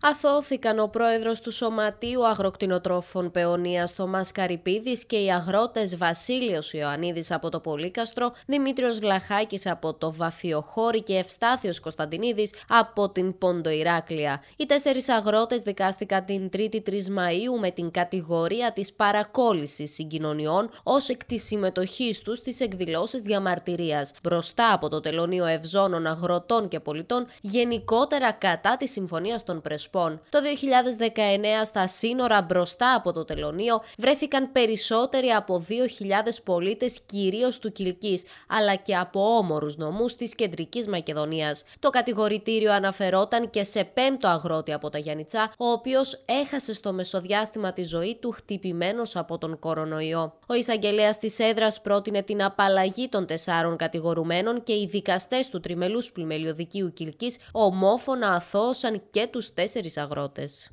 αθώθηκαν ο πρόεδρος του Σωματείου Αγροκτηνοτρόφων Πεωνίας, Θωμάς Καρυπίδης και οι αγρότες Βασίλειος Ιωαννίδης από το Πολύκαστρο, Δημήτριος Βλαχάκης από το Βαφιοχώρι και Ευστάθιος Κωνσταντινίδης από την Πόντο Οι τέσσερις αγρότες δικάστηκαν την 3η 3 Μαΐου με την κατηγορία της παρακόλλησης συγκοινωνιών ως εκ της συμμετοχής τους στις εκδηλώσεις διαμαρτυρίας μπροστά από το Τελωνίο Ευζώνων Αγροτών και Πολιτών γενικότερα κατά τη Συμφωνία των Πρεσπών το 2019 στα σύνορα μπροστά από το Τελωνίο βρέθηκαν περισσότεροι από 2.000 πολίτες κυρίως του Κυλκής, αλλά και από όμορους νομούς της Κεντρικής Μακεδονίας. Το κατηγορητήριο αναφερόταν και σε πέμπτο αγρότη από τα Γιανιτσά, ο οποίος έχασε στο μεσοδιάστημα τη ζωή του χτυπημένος από τον κορονοϊό. Ο εισαγγελέας της έδρας πρότεινε την απαλλαγή των τεσσάρων κατηγορουμένων και οι δικαστές του τριμελούς πλημελιωδικίου Κυλκής ομόφωνα αθώωσαν και τους τέσσερις τέσσερις αγρότες